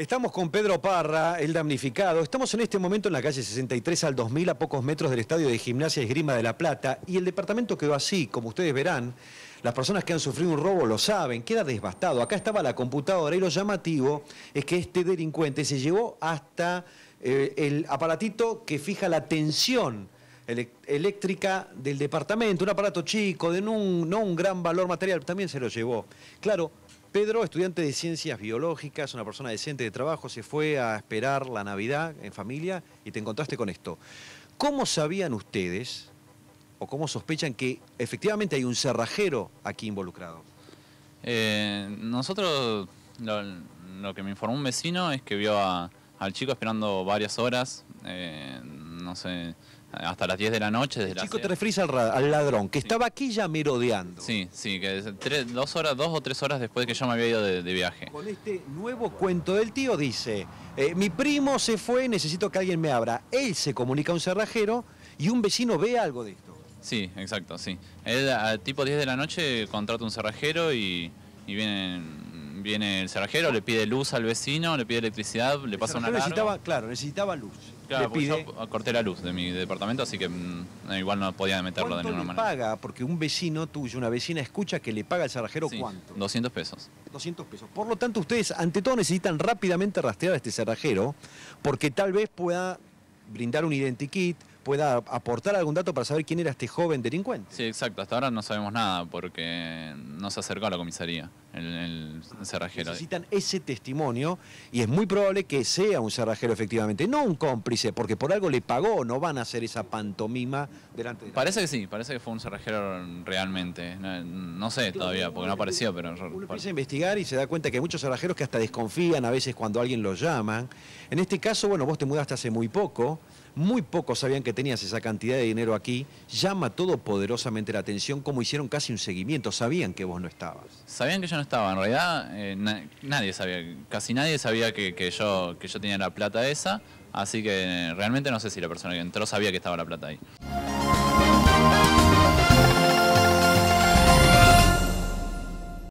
Estamos con Pedro Parra, el damnificado. Estamos en este momento en la calle 63 al 2000, a pocos metros del estadio de gimnasia Esgrima de La Plata, y el departamento quedó así, como ustedes verán. Las personas que han sufrido un robo lo saben, queda desbastado. Acá estaba la computadora y lo llamativo es que este delincuente se llevó hasta eh, el aparatito que fija la tensión eléctrica del departamento, un aparato chico, de no un, no un gran valor material, también se lo llevó. Claro, Pedro, estudiante de ciencias biológicas, una persona decente de trabajo, se fue a esperar la Navidad en familia y te encontraste con esto. ¿Cómo sabían ustedes o cómo sospechan que efectivamente hay un cerrajero aquí involucrado? Eh, nosotros, lo, que me informó un vecino es que vio al chico esperando varias horas. Eh, no sé, hasta las 10 de la noche. Desde chico te referís al, ladrón, que estaba aquí ya merodeando. Sí, sí, que dos, horas, dos o tres horas después que yo me había ido de, viaje. Con este nuevo cuento del tío dice, eh, mi primo se fue, necesito que alguien me abra. Él se comunica a un cerrajero y un vecino ve algo de esto. Sí, exacto, sí. Él a tipo 10 de la noche contrata un cerrajero y, viene el cerrajero, le pide luz al vecino, le pide electricidad, le pasa una claro, necesitaba luz le yo corté la luz de mi departamento, así que mm, igual no podía meterlo de ninguna le paga? Porque un vecino tuyo, una vecina escucha que le paga al cerrajero cuánto. 200 pesos. 200 pesos. Por lo tanto, ustedes ante todo necesitan rápidamente rastrear a este cerrajero porque tal vez pueda brindar un identikit, pueda aportar algún dato para saber quién era este joven delincuente. Sí, exacto. Hasta ahora no sabemos nada porque no se acercó a la comisaría el, cerrajero. Necesitan ese testimonio y es muy probable que sea un cerrajero efectivamente, no un cómplice, porque por algo le pagó, no van a hacer esa pantomima delante de... Parece que sí, parece que fue un cerrajero realmente, no, sé todavía, porque no apareció, pero... Uno empieza a investigar y se da cuenta que hay muchos cerrajeros que hasta desconfían a veces cuando alguien los llama, En este caso, bueno, vos te mudaste hace muy poco, muy pocos sabían que tenías esa cantidad de dinero aquí, llama todo poderosamente la atención como hicieron casi un seguimiento, sabían que vos no estabas. Sabían que yo no estaba. En realidad, eh, nadie sabía, casi nadie sabía que, que, yo, que yo tenía la plata esa. Así que realmente no sé si la persona que entró sabía que estaba la plata ahí.